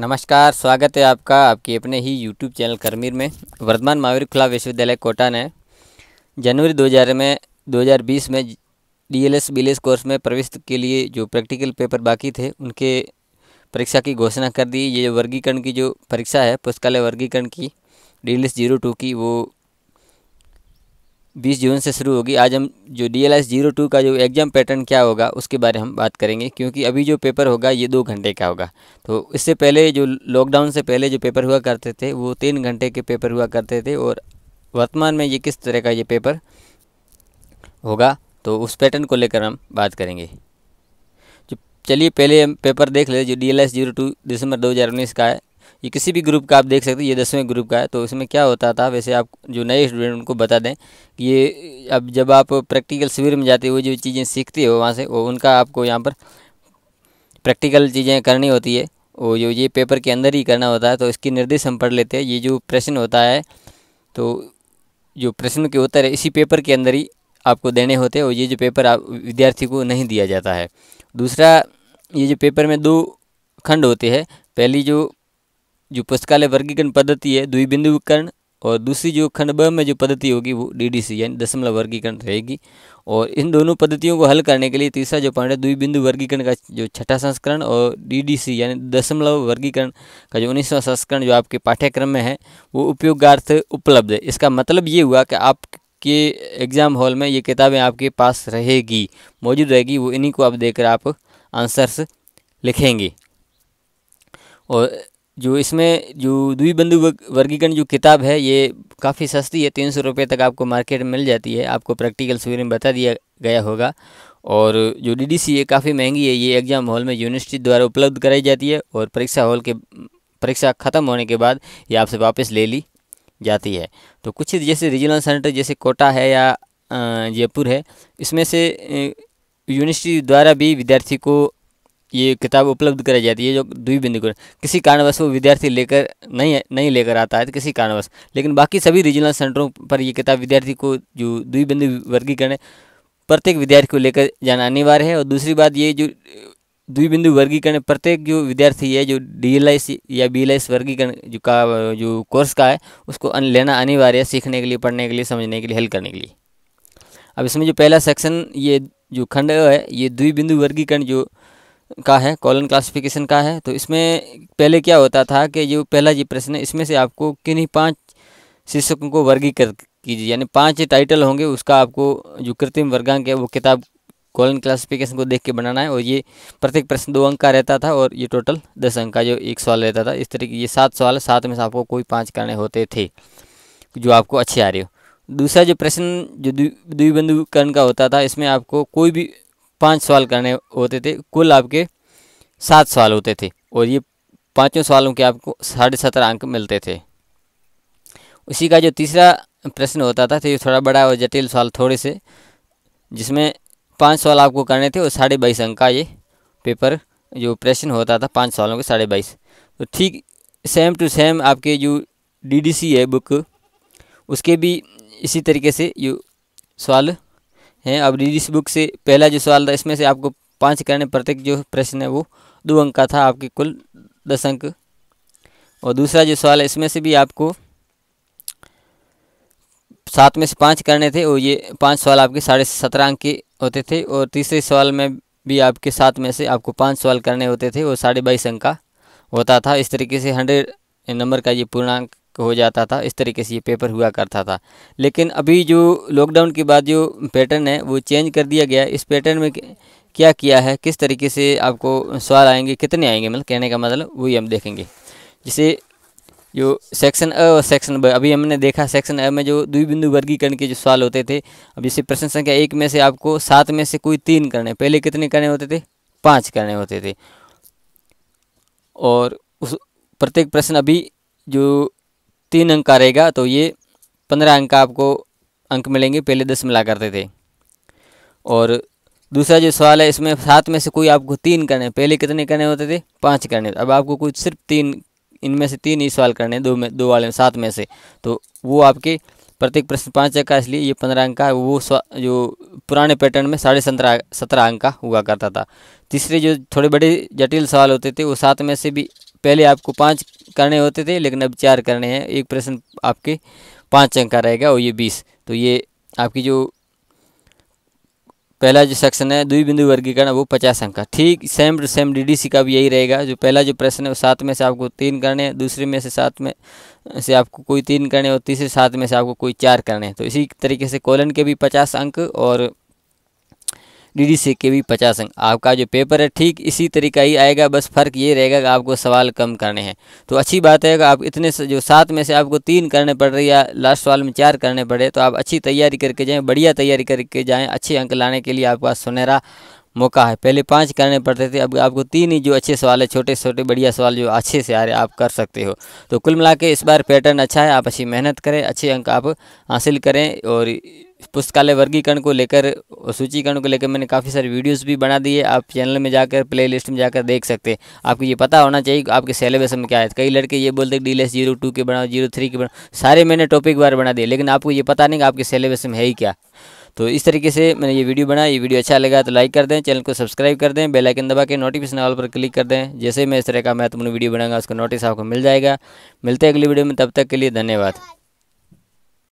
नमस्कार स्वागत है आपका आपके अपने ही यूट्यूब चैनल करमीर में वर्धमान महावीर खुला विश्वविद्यालय कोटा ने जनवरी 2000 में 2020 में डीएलएस बीएलएस कोर्स में प्रवेश के लिए जो प्रैक्टिकल पेपर बाकी थे उनके परीक्षा की घोषणा कर दी ये वर्गीकरण की जो परीक्षा है पुस्तकालय वर्गीकरण की डी एल की वो बीस जून से शुरू होगी आज हम जो D L S zero two का जो एग्ज़ाम पैटर्न क्या होगा उसके बारे में हम बात करेंगे क्योंकि अभी जो पेपर होगा ये दो घंटे का होगा तो इससे पहले जो लॉकडाउन से पहले जो पेपर हुआ करते थे वो तीन घंटे के पेपर हुआ करते थे और वर्तमान में ये किस तरह का ये पेपर होगा तो उस पैटर्न को लेकर हम बात करेंगे जो चलिए पहले हम पेपर देख ले जो D L S zero two दिसंबर दो हज़ार उन्नीस का है ये किसी भी ग्रुप का आप देख सकते हैं ये दसवें ग्रुप का है तो इसमें क्या होता था वैसे आप जो नए स्टूडेंट उनको बता दें कि ये अब जब आप प्रैक्टिकल शिविर में जाते हो जो चीज़ें सीखते हो वहाँ से वो उनका आपको यहाँ पर प्रैक्टिकल चीज़ें करनी होती है और जो ये पेपर के अंदर ही करना होता है तो इसकी निर्देश हम पढ़ लेते हैं ये जो प्रश्न होता है तो जो प्रश्न के उत्तर है इसी पेपर के अंदर ही आपको देने होते हैं और ये जो पेपर आप विद्यार्थी को नहीं दिया जाता है दूसरा ये जो पेपर में दो खंड होते हैं पहली जो जो पुस्तकालय वर्गीकरण पद्धति है द्वि बिंदुकरण और दूसरी जो खंड ब में जो पद्धति होगी वो डीडीसी यानी दशमलव वर्गीकरण रहेगी और इन दोनों पद्धतियों को हल करने के लिए तीसरा जो पॉइंट है द्वि बिंदु वर्गीकरण का जो छठा संस्करण और डीडीसी यानी दशमलव वर्गीकरण का जो उन्नीसवां संस्करण जो आपके पाठ्यक्रम में है वो उपयोगार्थ उपलब्ध है इसका मतलब ये हुआ कि आपके एग्ज़ाम हॉल में ये किताबें आपके पास रहेगी मौजूद रहेगी वो इन्हीं को आप देकर आप आंसर्स लिखेंगे और जो इसमें जो द्विबंधु वर्गीकरण जो किताब है ये काफ़ी सस्ती है तीन सौ रुपये तक आपको मार्केट में मिल जाती है आपको प्रैक्टिकल सूर्य में बता दिया गया होगा और जो डीडीसी है काफ़ी महंगी है ये एग्ज़ाम हॉल में यूनिवर्सिटी द्वारा उपलब्ध कराई जाती है और परीक्षा हॉल के परीक्षा ख़त्म होने के बाद ये आपसे वापस ले ली जाती है तो कुछ जैसे रीजनल सेंटर जैसे कोटा है या जयपुर है इसमें से यूनिवर्सिटी द्वारा भी विद्यार्थी को ये किताब उपलब्ध कराई जाती है जो दुई बिंदु को किसी कारणवश वो विद्यार्थी लेकर नहीं नहीं लेकर आता है तो किसी कारणवश लेकिन बाकी सभी रीजनल सेंटरों पर ये किताब विद्यार्थी को जो दुई बिंदु वर्गीकरण प्रत्येक विद्यार्थी को लेकर जाना अनिवार्य है और दूसरी बात ये जो द्विबिंदु वर्गीकरण प्रत्येक जो विद्यार्थी है जो डी या बी वर्गीकरण जो का जो कोर्स का है उसको लेना अनिवार्य है सीखने के लिए पढ़ने के लिए समझने के लिए हल करने के लिए अब इसमें जो पहला सेक्शन ये जो खंड है ये द्विबिंदु वर्गीकरण जो का है कॉलन क्लासिफिकेशन का है तो इसमें पहले क्या होता था कि जो पहला जी प्रश्न है इसमें से आपको किन्हीं पांच शीर्षकों को वर्गीकृत कीजिए यानी पांच टाइटल होंगे उसका आपको जो कृत्रिम वर्गांक है वो किताब कॉलन क्लासिफिकेशन को देख के बनाना है और ये प्रत्येक प्रश्न दो अंक का रहता था और ये टोटल दस अंक का जो एक सवाल रहता था इस तरीके ये सात सवाल सात में से आपको कोई पाँच करने होते थे जो आपको अच्छे आ रहे हो दूसरा जो प्रश्न जो द्विबंधुकरण का होता था इसमें आपको कोई भी पाँच सवाल करने होते थे कुल आपके सात सवाल होते थे और ये पाँचों सवालों के आपको साढ़े सत्रह अंक मिलते थे उसी का जो तीसरा प्रश्न होता था तो ये थोड़ा बड़ा और जटिल सवाल थोड़े से जिसमें पाँच सवाल आपको करने थे और साढ़े बाईस अंक का ये पेपर जो प्रश्न होता था पाँच सवालों के साढ़े बाईस तो ठीक सेम टू सेम आपके जो डीडीसी है बुक उसके भी इसी तरीके से ये सवाल हैं अब रीडिस बुक से पहला जो सवाल था इसमें से आपको पाँच करने प्रत्येक जो प्रश्न है वो दो अंक का था आपके कुल दस अंक और दूसरा जो सवाल है इसमें से भी आपको सात में से पाँच करने थे और ये पाँच सवाल आपके साढ़े सत्रह अंक के होते थे और तीसरे सवाल में भी आपके सात में से आपको पाँच सवाल करने होते थे और साढ़े बाईस अंक का होता था इस तरीके से हंड्रेड नंबर का ये पूर्णांक हो जाता था इस तरीके से ये पेपर हुआ करता था लेकिन अभी जो लॉकडाउन के बाद जो पैटर्न है वो चेंज कर दिया गया इस पैटर्न में क्या किया है किस तरीके से आपको सवाल आएंगे कितने आएंगे मतलब कहने का मतलब वही हम देखेंगे जैसे जो सेक्शन अ और सेक्शन ब अभी हमने देखा सेक्शन अ में जो दुई बिंदु वर्गीकरण के जो सवाल होते थे अब जैसे प्रश्न संख्या एक में से आपको सात में से कोई तीन करने पहले कितने करने होते थे पाँच करने होते थे और उस प्रत्येक प्रश्न अभी जो तीन अंक का रहेगा तो ये पंद्रह अंक का आपको अंक मिलेंगे पहले दस मिला करते थे और दूसरा जो सवाल है इसमें सात में से कोई आपको तीन करने पहले कितने करने होते थे पाँच करने अब आपको कुछ सिर्फ तीन इनमें से तीन ही सवाल करने दो में दो वाले सात में से तो वो आपके प्रत्येक प्रश्न पाँच अंक का इसलिए ये पंद्रह अंक का वो जो पुराने पैटर्न में साढ़े सत्रह सत्रह अंक का हुआ करता था तीसरे जो थोड़े बड़े जटिल सवाल होते थे वो सात में से भी पहले आपको पाँच करने होते थे लेकिन अब चार करने हैं एक प्रश्न आपके पाँच अंक का रहेगा और ये बीस तो ये आपकी जो पहला जो सेक्शन है दुई बिंदु वर्गीकरण वो पचास अंक का ठीक सेम टू सेम डीडीसी का भी यही रहेगा जो पहला जो प्रश्न है वो सात में से आपको तीन करने हैं दूसरे में से सात में से आपको कोई तीन करने और तीसरे सात में से आपको कोई चार करने हैं तो इसी तरीके से कॉलन के भी पचास अंक और डी से के भी पचास अंक आपका जो पेपर है ठीक इसी तरीका ही आएगा बस फ़र्क ये रहेगा कि आपको सवाल कम करने हैं तो अच्छी बात है कि आप इतने जो सात में से आपको तीन करने पड़ रहे या लास्ट सवाल में चार करने पड़े तो आप अच्छी तैयारी करके जाएँ बढ़िया तैयारी करके जाएँ अच्छे अंक लाने के लिए आपका सुनहरा मौका है पहले पाँच करने पड़ते थे अब आपको तीन ही जो अच्छे सवाल है छोटे छोटे बढ़िया सवाल जो अच्छे से आ रहे आप कर सकते हो तो कुल मिला इस बार पैटर्न अच्छा है आप अच्छी मेहनत करें अच्छे अंक आप हासिल करें और पुस्तकालय वर्गीकरण को लेकर सूचीकरण को लेकर मैंने काफ़ी सारे वीडियोस भी बना दिए आप चैनल में जाकर प्लेलिस्ट में जाकर देख सकते हैं आपको ये पता होना चाहिए कि आपके सिलेबस में क्या है कई लड़के ये बोलते हैं डी एस जीरो टू के बनाओ जीरो थ्री के बनाओ सारे मैंने टॉपिक बार बना दिए लेकिन आपको ये पता नहीं कि आपके सिलेबस में है ही क्या तो इस तरीके से मैंने ये वीडियो बनाया ये वीडियो अच्छा लगा तो लाइक कर दें चैनल को सब्सक्राइब कर दें बेल आइकन दबा के नोटिफिकेशन ऑल पर क्लिक कर दें जैसे मैं इस तरह का महत्वपूर्ण वीडियो बनाऊंगा उसका नोटिस आपको मिल जाएगा मिलते हैं अगली वीडियो में तब तक के लिए धन्यवाद